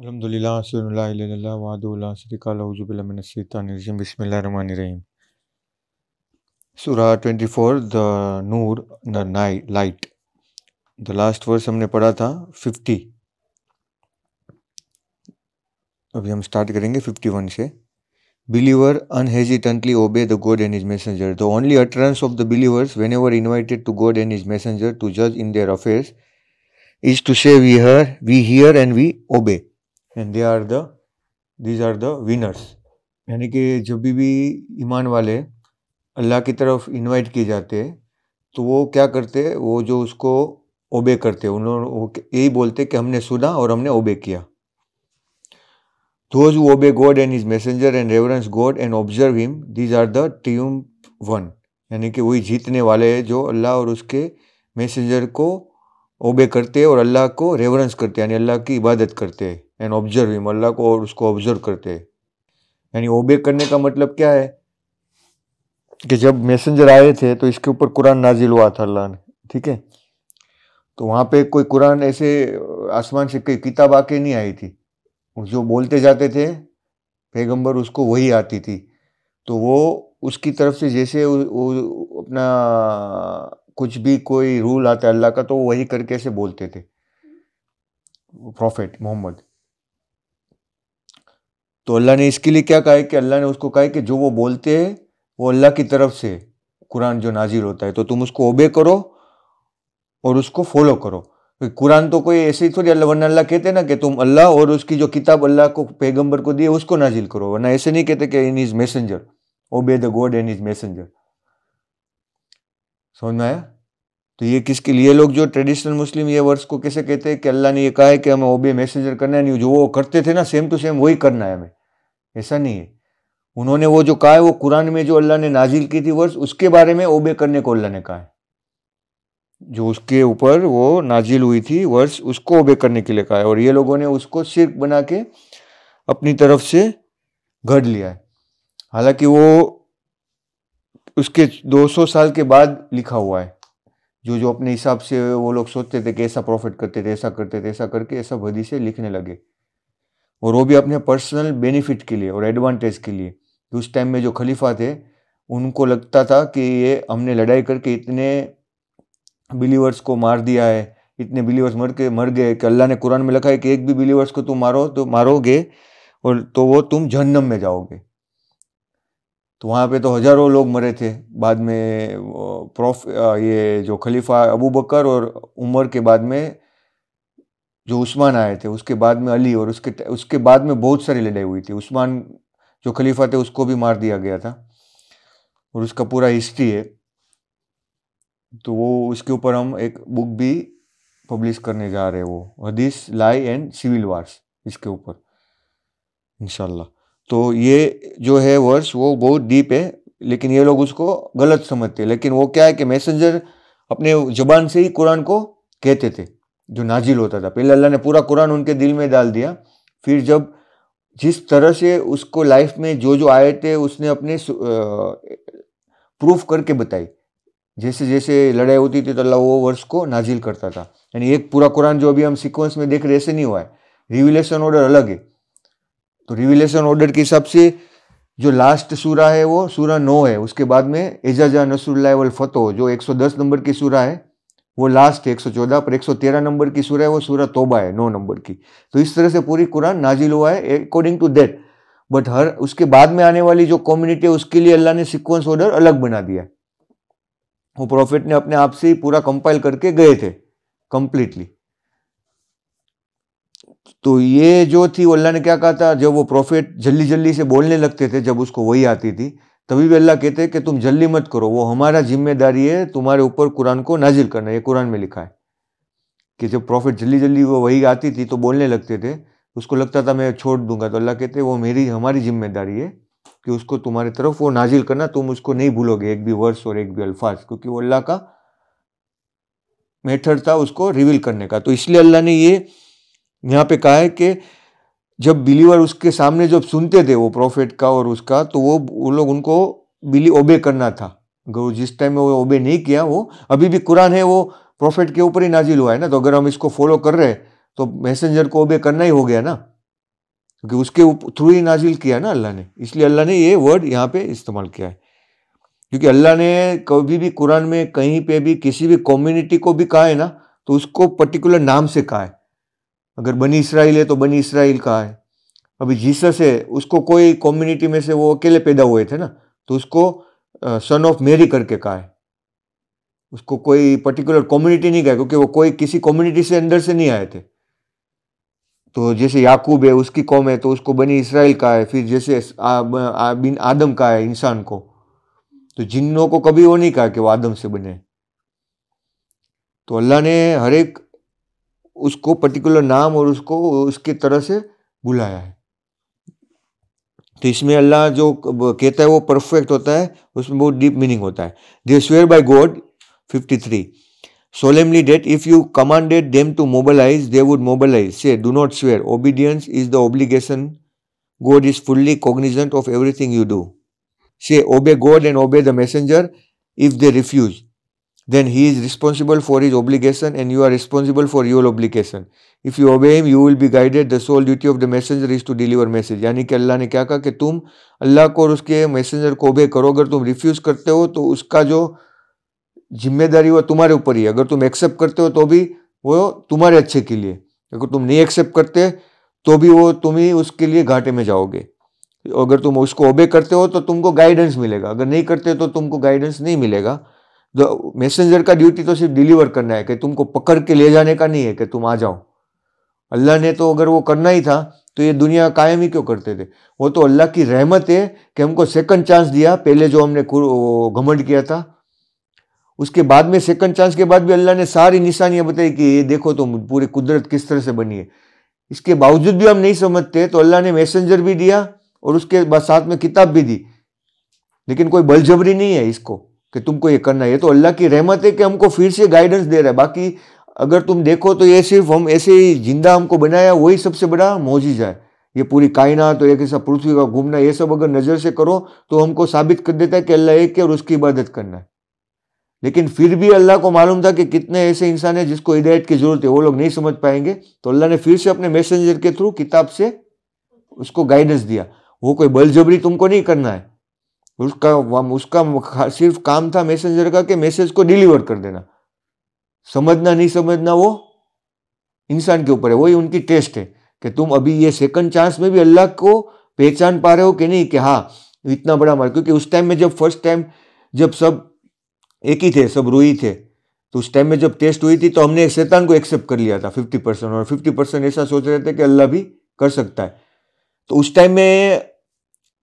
अलहमदिल्ला वादबिल्लाशरिकाज़बिल्लाशैतानरजीम बसमीम 24 the Noor light the last verse हमने पढ़ा था 50 अभी हम स्टार्ट करेंगे 51 से believer unhesitantly obey the God and his messenger the only utterance of the believers when ever invited to God and his messenger to जज in their affairs is to say we hear we hear and we obey and they are the these are the winners यानी कि जब भी भी ईमान वाले अल्लाह की तरफ invite किए जाते तो वो क्या करते वो जो उसको ओबे करते उन्होंने वो यही बोलते कि हमने सुना और हमने ओबे किया those obey God and his messenger and reverence God and observe him these are the the one यानी कि वही जीतने वाले हैं जो अल्लाह और उसके मैसेंजर को ओबे करते हैं और अल्लाह को रेवरेंस करते हैं यानी अल्लाह की इबादत करते हैं एंड ऑब्जर्व अल्लाह को और उसको ऑब्जर्व करते हैं यानी ओबे करने का मतलब क्या है कि जब मैसेंजर आए थे तो इसके ऊपर कुरान नाजिल हुआ था अल्लाह ने ठीक है तो वहाँ पे कोई कुरान ऐसे आसमान से कोई किताब आके नहीं आई थी जो बोलते जाते थे पैगंबर उसको वही आती थी तो वो उसकी तरफ से जैसे वो अपना कुछ भी कोई रूल आता अल्लाह का तो वही करके ऐसे बोलते थे प्रॉफिट मोहम्मद तो अल्लाह ने इसके लिए क्या कहा है कि अल्लाह ने उसको कहा है कि जो वो बोलते हैं वो अल्लाह की तरफ से कुरान जो नाजिर होता है तो तुम उसको ओबे करो और उसको फॉलो करो तो कुरान तो कोई ऐसे ही थोड़ी अल्लाह वरना अल्लाह कहते ना कि तुम अल्लाह और उसकी जो किताब अल्लाह को पैगम्बर को दिए उसको नाजिल करो वरना ऐसे नहीं कहते कि and his messenger obey the God and his messenger समझ में आया तो ये किसके लिए लोग जो ट्रेडिशनल मुस्लिम ये वर्ड्स को कैसे कहते हैं कि अल्लाह ने ये कहा है कि हमें ओबे मैसेंजर करना है नहीं जो वो करते थे ना सेम टू सेम वही करना है हमें ऐसा नहीं है उन्होंने वो जो कहा है वो कुरान में जो अल्लाह ने नाजिल की थी वर्ष उसके बारे में ओबे करने को अल्लाह ने कहा है जो उसके ऊपर वो नाजिल हुई थी वर्ष उसको ओबे करने के लिए कहा है और ये लोगों ने उसको सिर्क बना के अपनी तरफ से घर लिया है हालांकि वो उसके 200 साल के बाद लिखा हुआ है जो जो अपने हिसाब से वो लोग सोचते थे कि ऐसा प्रॉफिट करते थे ऐसा करते थे ऐसा करके ऐसा भदी से लिखने लगे और वो भी अपने पर्सनल बेनिफिट के लिए और एडवांटेज के लिए उस टाइम में जो खलीफा थे उनको लगता था कि ये हमने लड़ाई करके इतने बिलीवर्स को मार दिया है इतने बिलीवर्स मर के मर गए कि अल्लाह ने कुरान में लिखा है कि एक भी बिलीवर्स को तुम मारो तो मारोगे और तो वो तुम जहन्नम में जाओगे तो वहाँ पे तो हज़ारों लोग मरे थे बाद में प्रोफ ये जो खलीफा अबू बकर और उमर के बाद में जो उस्मान आए थे उसके बाद में अली और उसके उसके बाद में बहुत सारी लड़ाई हुई थी उस्मान जो खलीफा थे उसको भी मार दिया गया था और उसका पूरा हिस्ट्री है तो वो उसके ऊपर हम एक बुक भी पब्लिश करने जा रहे हैं वो हदीस लाई एंड सिविल वार्स इसके ऊपर इनशाला तो ये जो है वर्स वो बहुत डीप है लेकिन ये लोग उसको गलत समझते हैं लेकिन वो क्या है कि मैसेंजर अपने जबान से ही कुरान को कहते थे जो नाजिल होता था पहले अल्लाह ने पूरा कुरान उनके दिल में डाल दिया फिर जब जिस तरह से उसको लाइफ में जो जो आए थे उसने अपने प्रूफ करके बताई जैसे जैसे लड़ाई होती थी तो अल्लाह वो वर्ष को नाजिल करता था यानी एक पूरा कुरान जो अभी हम सिक्वेंस में देख रहे ऐसे नहीं हुआ है रिविलेशन ऑर्डर अलग है तो रिविलेशन ऑर्डर के हिसाब से जो लास्ट सूरा है वो सूरा नौ है उसके बाद में एजाजा नसरुल्ला वल फ़तो जो 110 नंबर की सूरा है वो लास्ट एक सौ चौदह पर एक सौ तेरह नंबर की सूरह है वो सूरह तोबा है नौ नंबर की तो इस तरह से पूरी कुरान नाजिल हुआ है अकॉर्डिंग टू दैट बट हर उसके बाद में आने वाली जो कम्युनिटी है उसके लिए अल्लाह ने सिक्वेंस ऑर्डर अलग बना दिया है वो प्रॉफिट ने अपने आप से ही पूरा कंपाइल करके गए थे कंप्लीटली तो ये जो थी अल्लाह ने क्या कहा था जब वो प्रॉफिट जल्दी जल्दी से बोलने लगते थे जब उसको वही आती थी तभी भी अल्लाह कहते हैं कि तुम जल्दी मत करो वो हमारा जिम्मेदारी है तुम्हारे ऊपर कुरान को नाजिल करना ये कुरान में लिखा है कि जब प्रॉफिट जल्दी जल्दी वो वही आती थी तो बोलने लगते थे उसको लगता था मैं छोड़ दूंगा तो अल्लाह कहते वो मेरी हमारी जिम्मेदारी है कि उसको तुम्हारी तरफ वो नाजिल करना तुम उसको नहीं भूलोगे एक भी वर्ष और एक भी अल्फाज क्योंकि वो अल्लाह का मेथड था उसको रिवील करने का तो इसलिए अल्लाह ने ये यहाँ पे कहा है कि जब बिलीवर उसके सामने जब सुनते थे वो प्रॉफिट का और उसका तो वो वो लोग उनको बिली ओबे करना था अगर जिस टाइम में वो ओबे नहीं किया वो अभी भी कुरान है वो प्रॉफिट के ऊपर ही नाजिल हुआ है ना तो अगर हम इसको फॉलो कर रहे हैं तो मैसेंजर को ओबे करना ही हो गया ना क्योंकि उसके थ्रू ही नाजिल किया ना अल्लाह ने इसलिए अल्लाह ने ये वर्ड यहाँ पे इस्तेमाल किया है क्योंकि अल्लाह ने कभी भी कुरान में कहीं पे भी किसी भी कम्युनिटी को भी कहा है ना तो उसको पर्टिकुलर नाम से कहा है अगर बनी इसराइल है तो बनी इसराइल का है अभी जीसस है उसको कोई कम्युनिटी में से वो अकेले पैदा हुए थे ना तो उसको सन ऑफ मेरी करके कहा है उसको कोई पर्टिकुलर कम्युनिटी नहीं कहा क्योंकि वो कोई किसी कम्युनिटी से अंदर से नहीं आए थे तो जैसे याकूब है उसकी कौम है तो उसको बनी इसराइल का है फिर जैसे बिन आदम का है इंसान को तो जिन्नों को कभी वो नहीं कहा कि वो आदम से बने तो अल्लाह ने हर एक उसको पर्टिकुलर नाम और उसको उसकी तरह से बुलाया है तो इसमें अल्लाह जो कहता है वो परफेक्ट होता है उसमें बहुत डीप मीनिंग होता है they swear by God 53 three solemnly that if you commanded them to mobilize they would mobilize say do not swear obedience is the obligation God is fully cognizant of everything you do say obey God and obey the messenger if they refuse then he is responsible for his obligation and you are responsible for your obligation if you obey him you will be guided the sole duty of the messenger is to deliver message यानी कि अल्लाह ने क्या कहा कि तुम अल्लाह को और उसके मैसेंजर को ओबे करो अगर तुम रिफ्यूज़ करते हो तो उसका जो जिम्मेदारी वो तुम्हारे ऊपर ही है अगर तुम एक्सेप्ट करते हो तो भी वो तुम्हारे अच्छे के लिए अगर तुम नहीं एक्सेप्ट करते तो भी वो तुम ही उसके लिए घाटे में जाओगे अगर तुम उसको ओबे करते हो तो तुमको गाइडेंस मिलेगा अगर नहीं करते तो तुमको गाइडेंस नहीं मिलेगा जो मैसेंजर का ड्यूटी तो सिर्फ डिलीवर करना है कि तुमको पकड़ के ले जाने का नहीं है कि तुम आ जाओ अल्लाह ने तो अगर वो करना ही था तो ये दुनिया कायम ही क्यों करते थे वो तो अल्लाह की रहमत है कि हमको सेकंड चांस दिया पहले जो हमने घमंड किया था उसके बाद में सेकंड चांस के बाद भी अल्लाह ने सारी निशानियां बताई कि ये देखो तो पूरी कुदरत किस तरह से बनी है इसके बावजूद भी हम नहीं समझते तो अल्लाह ने मैसेंजर भी दिया और उसके बाद साथ में किताब भी दी लेकिन कोई बलजबरी नहीं है इसको कि तुमको ये करना है ये तो अल्लाह की रहमत है कि हमको फिर से गाइडेंस दे रहा है बाकी अगर तुम देखो तो ये सिर्फ हम ऐसे ही जिंदा हमको बनाया वही सबसे बड़ा मोजिजा है ये पूरी कायनात तो एक ऐसा पृथ्वी का घूमना ये सब अगर नज़र से करो तो हमको साबित कर देता है कि अल्लाह एक है और उसकी इबादत करना है लेकिन फिर भी अल्लाह को मालूम था कि कितने ऐसे इंसान हैं जिसको हिदायत की ज़रूरत है वो लोग नहीं समझ पाएंगे तो अल्लाह ने फिर से अपने मैसेंजर के थ्रू किताब से उसको गाइडेंस दिया वो कोई बलजबरी तुमको नहीं करना है उसका उसका सिर्फ काम था मैसेंजर का कि मैसेज को डिलीवर कर देना समझना नहीं समझना वो इंसान के ऊपर है वही उनकी टेस्ट है कि तुम अभी ये सेकंड चांस में भी अल्लाह को पहचान पा रहे हो कि नहीं कि हाँ इतना बड़ा मार क्योंकि उस टाइम में जब फर्स्ट टाइम जब सब एक ही थे सब रोई थे तो उस टाइम में जब टेस्ट हुई थी तो हमने शैतान को एक्सेप्ट कर लिया था फिफ्टी परसेंट और फिफ्टी परसेंट ऐसा सोच रहे थे कि अल्लाह भी कर सकता है तो उस टाइम में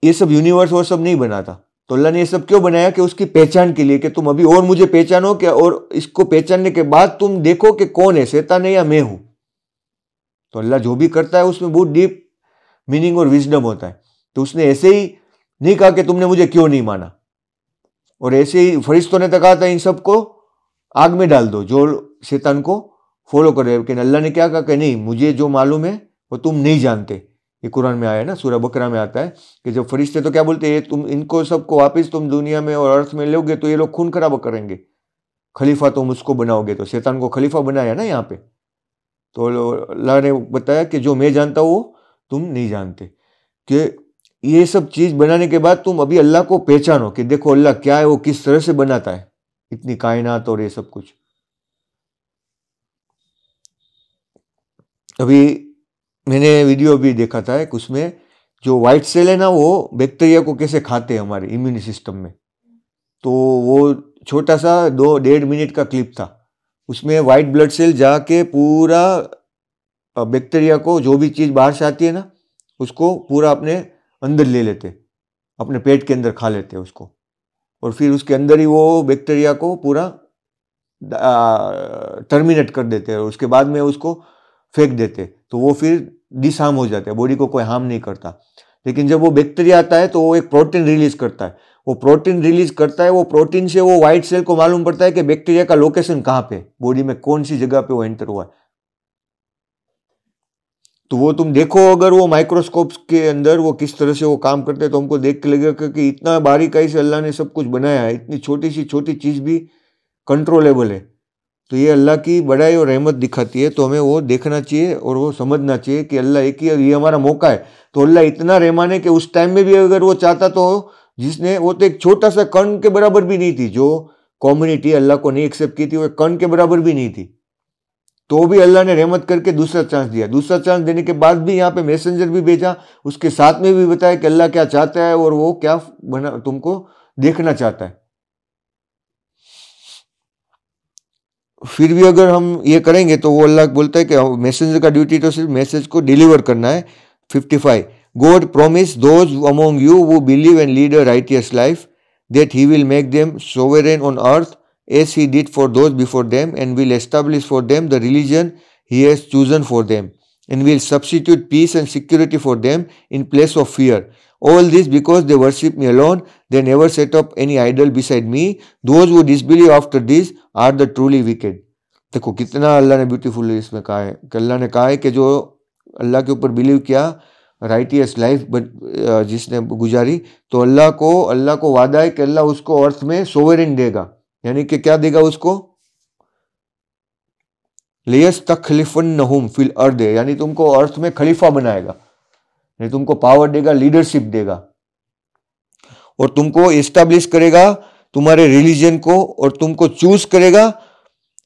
ये सब यूनिवर्स और सब नहीं बना था तो अल्लाह ने ये सब क्यों बनाया कि उसकी पहचान के लिए कि तुम अभी और मुझे पहचानो कि और इसको पहचानने के बाद तुम देखो कि कौन है शैतान है या मैं हूं तो अल्लाह जो भी करता है उसमें बहुत डीप मीनिंग और विजडम होता है तो उसने ऐसे ही नहीं कहा कि तुमने मुझे क्यों नहीं माना और ऐसे ही फरिश्तों ने तो कहा था इन सबको आग में डाल दो जो शैतान को फॉलो कर रहे लेकिन अल्लाह ने क्या कहा कि नहीं मुझे जो मालूम है वो तुम नहीं जानते ये कुरान में आया ना सूर्य बकरा में आता है कि जब फरिश्ते तो क्या बोलते हैं तुम इनको सबको वापस तुम दुनिया में और अर्थ में लोगे तो ये लोग खून खराब करेंगे खलीफा तुम उसको बनाओगे तो शैतान को खलीफा बनाया ना यहाँ पे तो अल्लाह ने बताया कि जो मैं जानता हूँ तुम नहीं जानते कि ये सब चीज़ बनाने के बाद तुम अभी अल्लाह को पहचानो कि देखो अल्लाह क्या है वो किस तरह से बनाता है इतनी कायनात और ये सब कुछ अभी मैंने वीडियो भी देखा था एक उसमें जो वाइट सेल है ना वो बैक्टीरिया को कैसे खाते हैं हमारे इम्यून सिस्टम में तो वो छोटा सा दो डेढ़ मिनट का क्लिप था उसमें वाइट ब्लड सेल जाके पूरा बैक्टीरिया को जो भी चीज़ बाहर से आती है ना उसको पूरा अपने अंदर ले लेते अपने पेट के अंदर खा लेते उसको और फिर उसके अंदर ही वो बैक्टीरिया को पूरा टर्मिनेट कर देते हैं उसके बाद में उसको फेंक देते तो वो फिर डिसहार्म हो जाते हैं बॉडी को कोई हार्म नहीं करता लेकिन जब वो बैक्टीरिया आता है तो वो एक प्रोटीन रिलीज करता है वो प्रोटीन रिलीज करता है वो प्रोटीन से वो व्हाइट सेल को मालूम पड़ता है कि बैक्टीरिया का लोकेशन कहाँ पे बॉडी में कौन सी जगह पे वो एंटर हुआ है तो वो तुम देखो अगर वो माइक्रोस्कोप के अंदर वो किस तरह से वो काम करते हैं तो हमको देख के लगेगा कि इतना बारीकाई से अल्लाह ने सब कुछ बनाया है इतनी छोटी सी छोटी चीज़ भी कंट्रोलेबल है तो ये अल्लाह की बड़ाई और रहमत दिखाती है तो हमें वो देखना चाहिए और वो समझना चाहिए कि अल्लाह एक ही ये हमारा मौका है तो अल्लाह इतना रहमान है कि उस टाइम में भी अगर वो चाहता तो जिसने वो तो एक छोटा सा कण के बराबर भी नहीं थी जो कम्युनिटी अल्लाह को नहीं एक्सेप्ट की थी वो कण के बराबर भी नहीं थी तो भी अल्लाह ने रहमत करके दूसरा चांस दिया दूसरा चांस देने के बाद भी यहाँ पे मैसेंजर भी भेजा उसके साथ में भी बताया कि अल्लाह क्या चाहता है और वो क्या बना तुमको देखना चाहता है फिर भी अगर हम ये करेंगे तो वो अल्लाह बोलता है कि मैसेजर का ड्यूटी तो सिर्फ मैसेज को डिलीवर करना है fifty five God promise those among you who believe and lead a righteous life that he will make them sovereign on earth as he did for those before them and will establish for them the religion he has chosen for them and will substitute peace and security for them in place of fear all this because they worship me alone they never set up any idol beside me those who disbelieve after this are the truly wicked देखो कितना अल्लाह ने beautiful इसमें कहा है कि अल्लाह ने कहा है कि जो अल्लाह के ऊपर बिलीव किया राइटियस लाइफ uh, जिसने गुजारी तो अल्लाह को अल्लाह को वादा है कि अल्लाह उसको अर्थ में सोवेरिन देगा यानी कि क्या देगा उसको लेयस तखलिफन नहुम फिल अर्द यानी तुमको अर्थ में खलीफा बनाएगा यानी तुमको पावर देगा लीडरशिप देगा और तुमको इस्टेब्लिश करेगा तुम्हारे रिलीजन को और तुमको चूज करेगा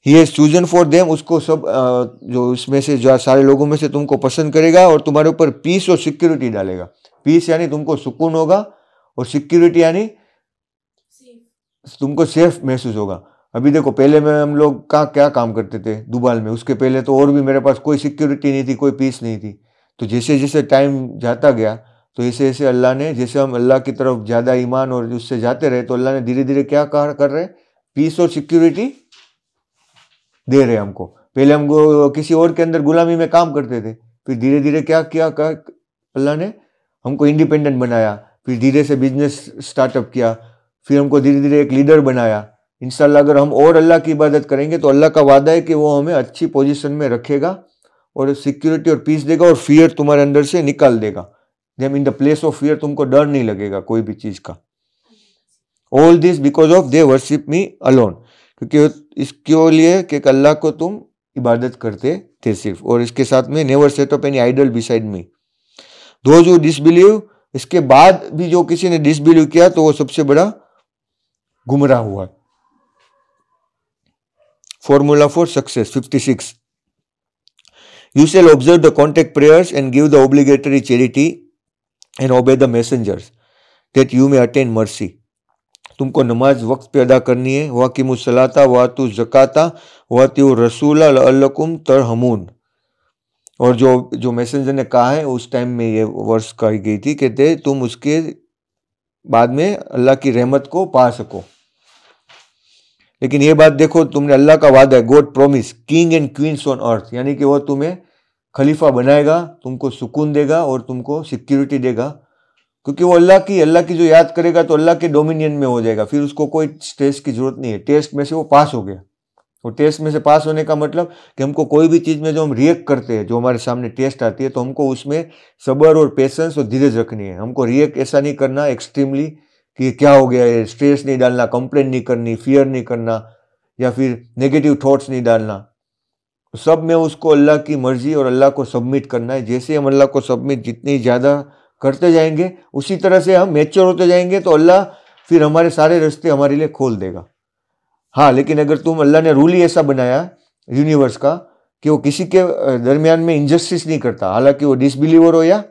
he has chosen for them उसको सब जो इसमें से जो सारे लोगों में से तुमको पसंद करेगा और तुम्हारे ऊपर पीस और सिक्योरिटी डालेगा पीस यानी तुमको सुकून होगा और सिक्योरिटी यानी तुमको सेफ महसूस होगा अभी देखो पहले में हम लोग का क्या काम करते थे दुबाल में उसके पहले तो और भी मेरे पास कोई सिक्योरिटी नहीं थी कोई पीस नहीं थी तो जैसे जैसे टाइम जाता गया तो ऐसे ऐसे अल्लाह ने जैसे हम अल्लाह की तरफ ज़्यादा ईमान और उससे जाते रहे तो अल्लाह ने धीरे धीरे क्या कहा कर रहे पीस और सिक्योरिटी दे रहे हमको पहले हम किसी और के अंदर गुलामी में काम करते थे फिर धीरे धीरे क्या किया अल्लाह ने हमको इंडिपेंडेंट बनाया फिर धीरे से बिजनेस स्टार्टअप किया फिर हमको धीरे धीरे एक लीडर बनाया इंशाल्लाह अगर हम और अल्लाह की इबादत करेंगे तो अल्लाह का वादा है कि वो हमें अच्छी पोजीशन में रखेगा और सिक्योरिटी और पीस देगा और फियर तुम्हारे अंदर से निकाल देगा them in the place of fear तुमको डर नहीं लगेगा कोई भी चीज का all this because of they worship me alone क्योंकि इसके लिए कि अल्लाह को तुम इबादत करते थे सिर्फ और इसके साथ में never set of any idol beside me दो जो डिसबिलीव इसके बाद भी जो किसी ने डिसबिलीव किया तो वो सबसे बड़ा गुमराह हुआ formula for success six you shall observe the contact prayers and give the obligatory charity and obey the messengers that you may attain mercy तुमको नमाज वक्त पे अदा करनी है वह कि मुसलाता वह तू जकाता वह त्यू रसूल अलकुम तर हमून और जो जो मैसेंजर ने कहा है उस टाइम में ये वर्ष कही गई थी कि दे तुम उसके बाद में अल्लाह की रहमत को पा सको लेकिन ये बात देखो तुमने अल्लाह का वादा है God promise king and queens on earth यानी कि वह तुम्हें खलीफा बनाएगा तुमको सुकून देगा और तुमको सिक्योरिटी देगा क्योंकि वो अल्लाह की अल्लाह की जो याद करेगा तो अल्लाह के डोमिनियन में हो जाएगा फिर उसको कोई स्ट्रेस की जरूरत नहीं है टेस्ट में से वो पास हो गया और टेस्ट में से पास होने का मतलब कि हमको कोई भी चीज़ में जो हम रिएक्ट करते हैं जो हमारे सामने टेस्ट आती है तो हमको उसमें सबर और पेशेंस और धीरेज रखनी है हमको रिएक्ट ऐसा नहीं करना एक्सट्रीमली कि क्या हो गया है स्ट्रेस नहीं डालना कंप्लेन नहीं करनी फियर नहीं करना या फिर नेगेटिव थॉट्स नहीं डालना सब में उसको अल्लाह की मर्ज़ी और अल्लाह को सबमिट करना है जैसे हम अल्लाह को सबमिट जितनी ज़्यादा करते जाएंगे उसी तरह से हम मेच्योर होते जाएंगे तो अल्लाह फिर हमारे सारे रास्ते हमारे लिए खोल देगा हाँ लेकिन अगर तुम अल्लाह ने रूल ही ऐसा बनाया यूनिवर्स का कि वो किसी के दरमियान में इंजस्टिस नहीं करता हालांकि वो डिसबिलीवर हो या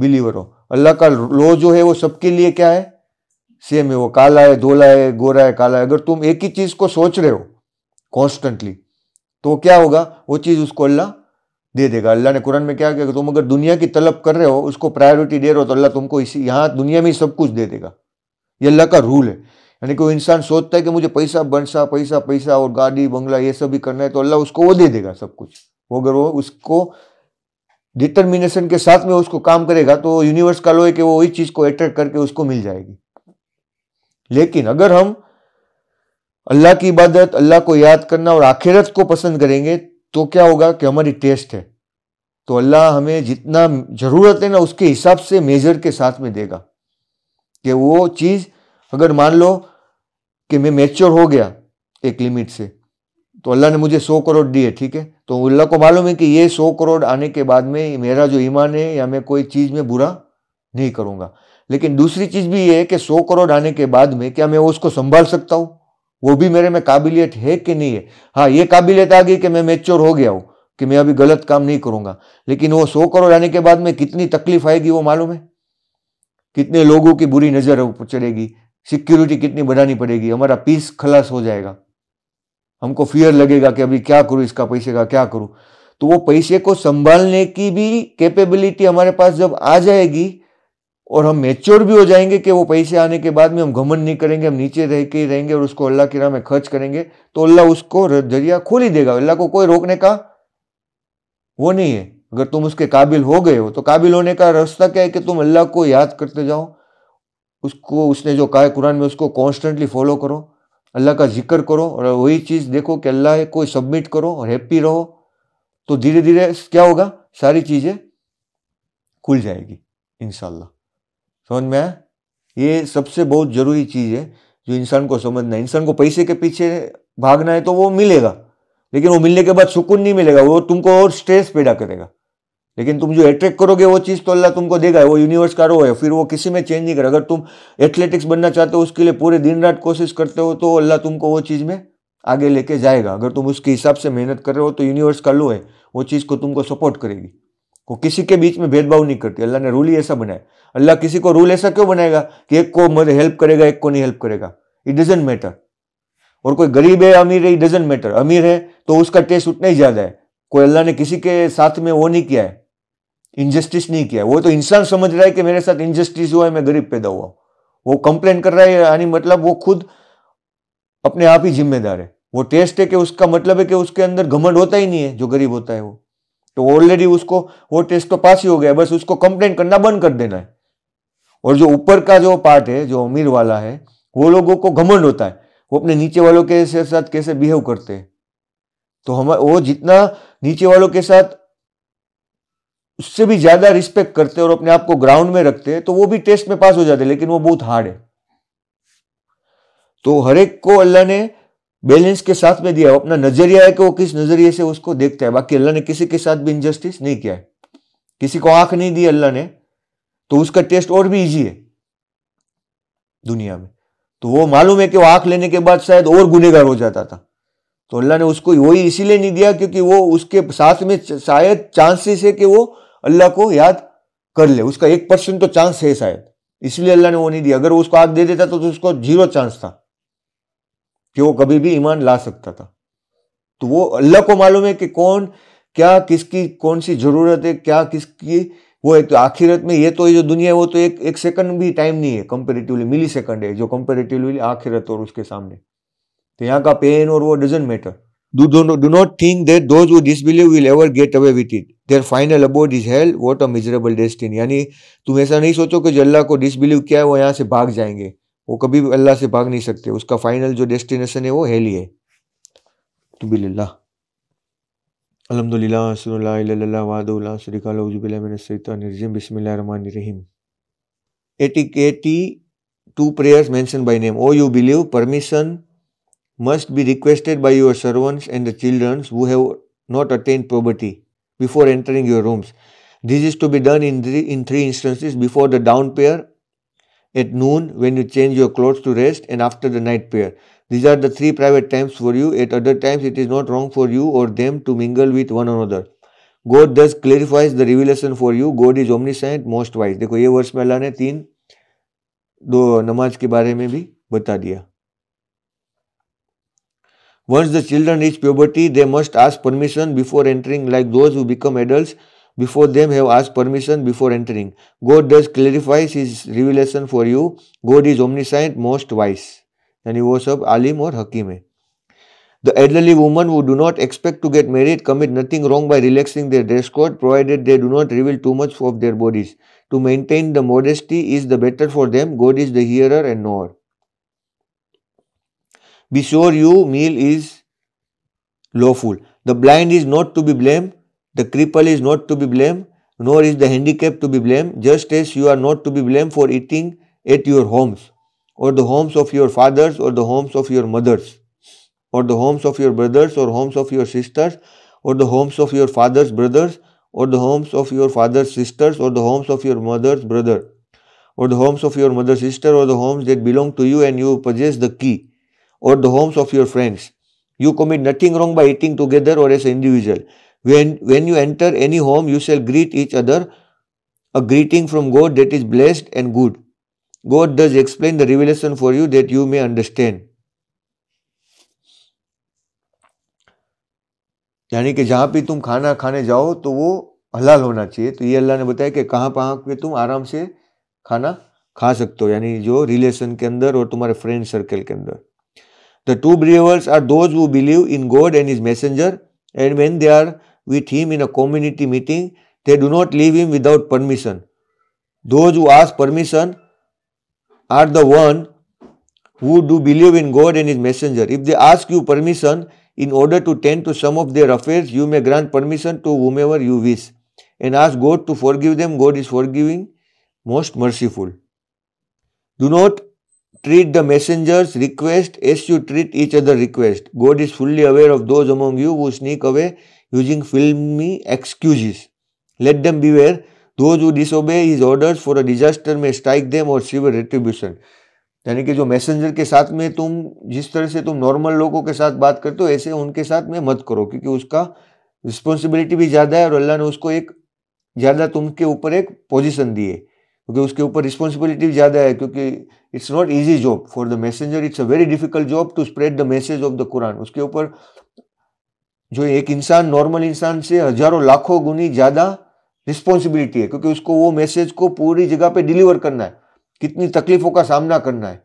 बिलीवर हो अल्लाह का लो जो है वो सबके लिए क्या है सेम है वो काला है धोला है गोरा है काला है अगर तुम एक ही चीज़ को सोच रहे हो कॉन्स्टेंटली तो क्या होगा वो चीज़ उसको अल्लाह दे देगा अल्लाह ने कुरान में क्या किया कि तुम अगर दुनिया की तलब कर रहे हो उसको प्रायोरिटी दे रहे हो तो अल्लाह तुमको इसी यहाँ दुनिया में ही सब कुछ दे देगा ये अल्लाह का रूल है यानी कि वो इंसान सोचता है कि मुझे पैसा बनसा पैसा पैसा और गाड़ी बंगला ये सब भी करना है तो अल्लाह उसको वो दे देगा सब कुछ वो अगर वो उसको डिटर्मिनेशन के साथ में उसको काम करेगा तो यूनिवर्स का लो है कि वो वही चीज़ को अट्रैक्ट करके उसको मिल जाएगी लेकिन अगर हम अल्लाह की इबादत अल्लाह को याद करना और आखिरत को पसंद करेंगे तो क्या होगा कि हमारी टेस्ट है तो अल्लाह हमें जितना ज़रूरत है ना उसके हिसाब से मेज़र के साथ में देगा कि वो चीज़ अगर मान लो कि मैं मेच्योर हो गया एक लिमिट से तो अल्लाह ने मुझे सौ करोड़ दिए ठीक है तो अल्लाह को मालूम है कि ये सौ करोड़ आने के बाद में मेरा जो ईमान है या मैं कोई चीज़ में बुरा नहीं करूँगा लेकिन दूसरी चीज़ भी ये है कि सौ करोड़ आने के बाद में क्या मैं उसको संभाल सकता हूँ वो भी मेरे में काबिलियत है कि नहीं है हाँ ये काबिलियत आ गई कि मैं मेच्योर हो गया हूं कि मैं अभी गलत काम नहीं करूंगा लेकिन वो सौ करोड़ आने के बाद में कितनी तकलीफ आएगी वो मालूम है कितने लोगों की बुरी नज़र चलेगी सिक्योरिटी कितनी बढ़ानी पड़ेगी हमारा पीस खलास हो जाएगा हमको फियर लगेगा कि अभी क्या करूँ इसका पैसे का क्या करूँ तो वो पैसे को संभालने की भी कैपेबिलिटी हमारे पास जब आ जाएगी और हम मेच्योर भी हो जाएंगे कि वो पैसे आने के बाद में हम घमंड नहीं करेंगे हम नीचे रह के ही रहेंगे और उसको अल्लाह की राह में खर्च करेंगे तो अल्लाह उसको जरिया खोल ही देगा अल्लाह को कोई रोकने का वो नहीं है अगर तुम उसके काबिल हो गए हो तो काबिल होने का रास्ता क्या है कि तुम अल्लाह को याद करते जाओ उसको उसने जो कहा कुरान में उसको कॉन्स्टेंटली फॉलो करो अल्लाह का जिक्र करो और वही चीज़ देखो कि अल्लाह कोई सबमिट करो और हैप्पी रहो तो धीरे धीरे क्या होगा सारी चीज़ें खुल जाएगी इनशाला समझ में आया ये सबसे बहुत ज़रूरी चीज़ है जो इंसान को समझना है इंसान को पैसे के पीछे भागना है तो वो मिलेगा लेकिन वो मिलने के बाद सुकून नहीं मिलेगा वो तुमको और स्ट्रेस पैदा करेगा लेकिन तुम जो अट्रैक्ट करोगे वो चीज़ तो अल्लाह तुमको देगा वो यूनिवर्स का रो है फिर वो किसी में चेंज नहीं करेगा अगर तुम एथलेटिक्स बनना चाहते हो उसके लिए पूरे दिन रात कोशिश करते हो तो अल्लाह तुमको वो चीज़ में आगे लेके जाएगा अगर तुम उसके हिसाब से मेहनत कर रहे हो तो यूनिवर्स का लो है वो चीज़ को तुमको सपोर्ट करेगी वो किसी के बीच में भेदभाव नहीं करती अल्लाह ने रूल ही ऐसा बनाया अल्लाह किसी को रूल ऐसा क्यों बनाएगा कि एक को मदद हेल्प करेगा एक को नहीं हेल्प करेगा इट डजेंट मैटर और कोई गरीब है अमीर है इट डजेंट मैटर अमीर है तो उसका टेस्ट उतना ही ज़्यादा है कोई अल्लाह ने किसी के साथ में वो नहीं किया है इनजस्टिस नहीं किया है वो तो इंसान समझ रहा है कि मेरे साथ इनजस्टिस हुआ है मैं गरीब पैदा हुआ वो कंप्लेन कर रहा है यानी मतलब वो खुद अपने आप ही जिम्मेदार है वो टेस्ट है कि उसका मतलब है कि उसके अंदर घमंड होता ही नहीं है जो गरीब होता है वो तो ऑलरेडी उसको वो टेस्ट तो पास ही हो गया बस उसको कंप्लेन करना बंद कर देना है और जो ऊपर का जो पार्ट है जो अमीर वाला है वो लोगों को घमंड होता है वो अपने नीचे वालों के साथ कैसे बिहेव करते हैं तो हम वो जितना नीचे वालों के साथ उससे भी ज्यादा रिस्पेक्ट करते और अपने आप को ग्राउंड में रखते हैं तो वो भी टेस्ट में पास हो जाते लेकिन वो बहुत हार्ड है तो हर एक को अल्लाह ने बैलेंस के साथ में दिया अपना नजरिया है कि वो किस नजरिए से उसको देखता है बाकी अल्लाह ने किसी के साथ भी इनजस्टिस नहीं किया है किसी को आंख नहीं दी अल्लाह ने तो उसका टेस्ट और भी इजी है दुनिया में तो वो मालूम है कि वो आंख लेने के बाद शायद और गुनेगार हो जाता था तो अल्लाह ने उसको वही इसीलिए नहीं दिया क्योंकि वो उसके साथ में शायद चांसेस है कि वो अल्लाह को याद कर ले उसका एक परसेंट तो चांस है शायद इसलिए अल्लाह ने वो नहीं दिया अगर वो उसको आग दे देता तो, तो उसको जीरो चांस था कि वो कभी भी ईमान ला सकता था तो वो अल्लाह को मालूम है कि कौन क्या किसकी कौन सी ज़रूरत है क्या किसकी वो एक तो आखिरत में ये तो ये जो दुनिया है वो तो एक एक सेकंड भी टाइम नहीं है कंपेरेटिवली मिली सेकंड है जो कंपेरेटिवली आखिरत और उसके सामने तो यहाँ का पेन और वो doesn't matter do not think that those who disbelieve will ever get away with it their final abode is hell what a miserable destination यानी तुम ऐसा नहीं सोचो कि जो अल्लाह को डिसबिलीव किया है वो यहाँ से भाग जाएंगे वो कभी भी अल्लाह से भाग नहीं सकते उसका फाइनल जो डेस्टिनेशन है वो हेल ही है तो बिल्ला अलहमदिल्ला सुनल्ला वादुल्ला शरीकाजिम बसमीम eighty eighty two prayers mentioned by name. Oh, you believe permission must be requested by your servants and the children who have not attained puberty before entering your rooms. This is to be done in three, in three instances before the down pair at noon when you change your clothes to rest and after the night prayer. These are the three private times for you. At other times, it is not wrong for you or them to mingle with one another. God thus clarifies the revelation for you. God is omniscient, most wise. देखो ये वर्ष में अल्लाह ने तीन दो नमाज के बारे में भी बता दिया Once the children reach puberty, they must ask permission before entering, like those who become adults. before them have asked permission before entering. God does clarify his revelation for you. God is omniscient, most wise. यानी he was of Alim or है The elderly women who do not expect to get married commit nothing wrong by relaxing their dress code, provided they do not reveal too much of their bodies. To maintain the modesty is the better for them. God is the hearer and knower. Be sure your meal is lawful. The blind is not to be blamed. The cripple is not to be blamed, nor is the handicapped to be blamed, just as you are not to be blamed for eating at your homes, or the homes of your fathers, or the homes of your mothers, or the homes of your brothers, or homes of your sisters, or the homes of your father's brothers, or the homes of your father's sisters, or the homes of your mother's brother, or the homes of your mother's sister, or the homes that belong to you and you possess the key, or the homes of your friends. You commit nothing wrong by eating together or as an individual. When, when you enter any home, you shall greet each other a greeting from God that is blessed and good. God does explain the revelation for you that you may understand. यानी कि जहाँ भी तुम खाना खाने जाओ तो वो हलाल होना चाहिए तो ये अल्लाह ने बताया कि कहाँ कहाँ पे तुम आराम से खाना खा सकते हो यानी जो रिलेशन के अंदर और तुम्हारे फ्रेंड सर्कल के अंदर the true believers are those who believe in God and his messenger and when they are with him in a community meeting, they do not leave him without permission. Those who ask permission are the one who do believe in God and his messenger. If they ask you permission in order to tend to some of their affairs, you may grant permission to whomever you wish and ask God to forgive them. God is forgiving, most merciful. Do not treat the messenger's request as you treat each other's request. God is fully aware of those among you who sneak away using filmy excuses. Let them beware. Those who disobey his orders for a disaster may strike them or severe retribution. यानी कि जो messenger के साथ में तुम जिस तरह से तुम नॉर्मल लोगों के साथ बात करते हो ऐसे उनके साथ में मत करो क्योंकि उसका रिस्पॉन्सिबिलिटी भी ज़्यादा है और अल्लाह ने उसको एक ज़्यादा तुम के ऊपर एक पोजिशन दी है क्योंकि उसके ऊपर रिस्पॉन्सिबिलिटी ज़्यादा है क्योंकि it's not easy job for the messenger it's a very difficult job to spread the message of the Quran उसके ऊपर जो एक इंसान नॉर्मल इंसान से हजारों लाखों गुनी ज़्यादा रिस्पॉन्सिबिलिटी है क्योंकि उसको वो मैसेज को पूरी जगह पे डिलीवर करना है कितनी तकलीफों का सामना करना है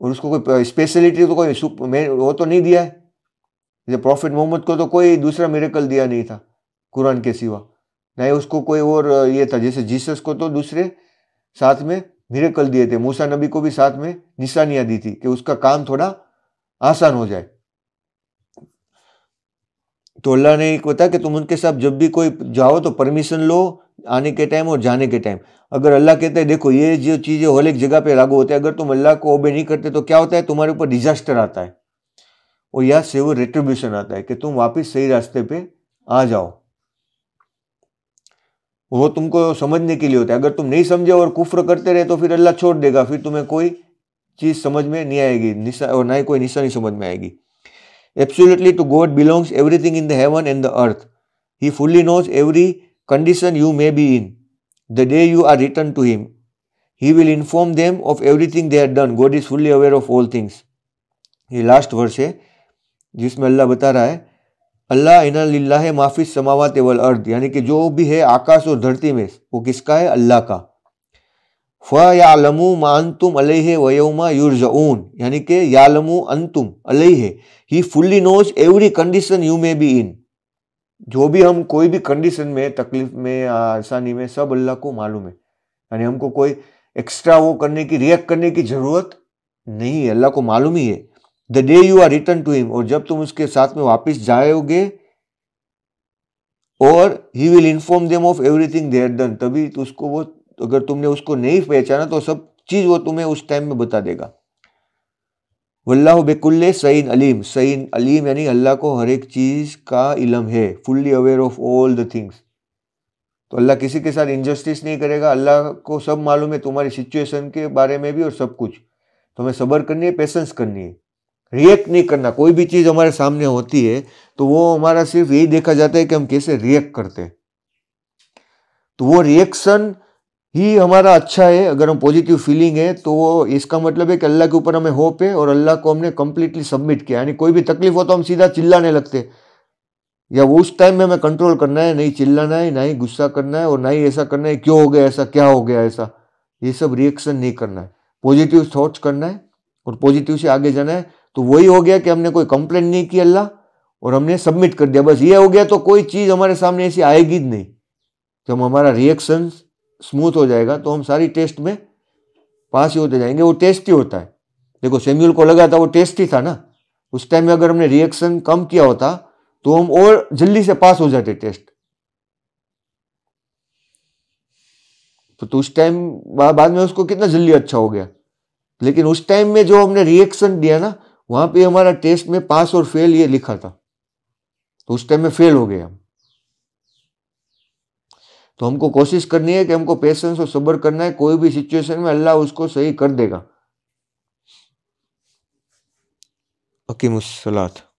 और उसको कोई स्पेशलिटी तो कोई वो तो नहीं दिया है जैसे प्रॉफिट मोहम्मद को तो कोई दूसरा मेरेकल दिया नहीं था कुरान के सिवा ना ही उसको कोई और ये था जैसे जीसस को तो दूसरे साथ में मेरेकल दिए थे मूसा नबी को भी साथ में निशानियाँ दी थी कि उसका काम थोड़ा आसान हो जाए तो अल्लाह ने बताया कि तुम उनके साथ जब भी कोई जाओ तो परमिशन लो आने के टाइम और जाने के टाइम अगर अल्लाह कहते हैं देखो ये जो चीज़ें हर एक जगह पे लागू होते है अगर तुम अल्लाह को ओबे नहीं करते तो क्या होता है तुम्हारे ऊपर डिजास्टर आता है और या से वो रेट्रीब्यूशन आता है कि तुम वापस सही रास्ते पे आ जाओ वो तुमको समझने के लिए होता है अगर तुम नहीं समझे और कुफ्र करते रहे तो फिर अल्लाह छोड़ देगा फिर तुम्हें कोई चीज़ समझ में नहीं आएगी निशा और ना ही कोई निशानी समझ में आएगी Absolutely to God belongs everything in the heaven and the earth. He fully knows every condition you may be in. The day you are returned to Him, He will inform them of everything they have done. God is fully aware of all things. ये last verse है जिसमें अल्लाह बता रहा है अल्लाह इना लिल्लाह माफिस samawati wal ard yani ki jo bhi hai aakash aur dharti mein wo kiska hai allah ka फ़यालमु मानतुम अलह वयोमा यूरजऊन यानी कि यालमु अंतुम अलह he fully knows every condition you may be in जो भी हम कोई भी कंडीशन में तकलीफ में आसानी में सब अल्लाह को मालूम है यानी हमको कोई एक्स्ट्रा वो करने की रिएक्ट करने की ज़रूरत नहीं है अल्लाह को मालूम ही है the day you are return to him और जब तुम उसके साथ में वापस जाओगे और he will inform them of everything they've done तभी तो उसको वो तो अगर तुमने उसको नहीं पहचाना तो सब चीज़ वो तुम्हें उस टाइम में बता देगा वल्लाह बेकुल्ले सईन अलीम सईन अलीम यानी अल्लाह को हर एक चीज़ का इलम है fully aware of all the things तो अल्लाह किसी के साथ इनजस्टिस नहीं करेगा अल्लाह को सब मालूम है तुम्हारी सिचुएशन के बारे में भी और सब कुछ तो हमें सब्र करनी है पेशेंस करनी है रिएक्ट नहीं करना कोई भी चीज़ हमारे सामने होती है तो वो हमारा सिर्फ यही देखा जाता है कि हम कैसे रिएक्ट करते हैं तो वो रिएक्शन ही हमारा अच्छा है अगर हम पॉजिटिव फीलिंग है तो इसका मतलब है कि अल्लाह के ऊपर हमें होप है और अल्लाह को हमने कम्प्लीटली सबमिट किया यानी कोई भी तकलीफ हो तो हम सीधा चिल्लाने लगते या वो उस टाइम में हमें कंट्रोल करना है नहीं चिल्लाना है ना ही गुस्सा करना है और ना ही ऐसा करना है क्यों हो गया ऐसा क्या हो गया ऐसा ये सब रिएक्शन नहीं करना है पॉजिटिव थॉट्स करना है और पॉजिटिव से आगे जाना है तो वही हो गया कि हमने कोई कंप्लेन नहीं की अल्लाह और हमने सबमिट कर दिया बस ये हो गया तो कोई चीज़ हमारे सामने ऐसी आएगी नहीं तो हम हमारा रिएक्शंस स्मूथ हो जाएगा तो हम सारी टेस्ट में पास ही होते जाएंगे वो टेस्ट ही होता है देखो सेम्यूल को लगा था वो टेस्ट ही था ना उस टाइम में अगर हमने रिएक्शन कम किया होता तो हम और जल्दी से पास हो जाते टेस्ट तो, तो उस टाइम बाद में उसको कितना जल्दी अच्छा हो गया लेकिन उस टाइम में जो हमने रिएक्शन दिया ना वहां पे हमारा टेस्ट में पास और फेल ये लिखा था तो उस टाइम में फेल हो गए हम तो हमको कोशिश करनी है कि हमको पेशेंस और सब्र करना है कोई भी सिचुएशन में अल्लाह उसको सही कर देगा सलात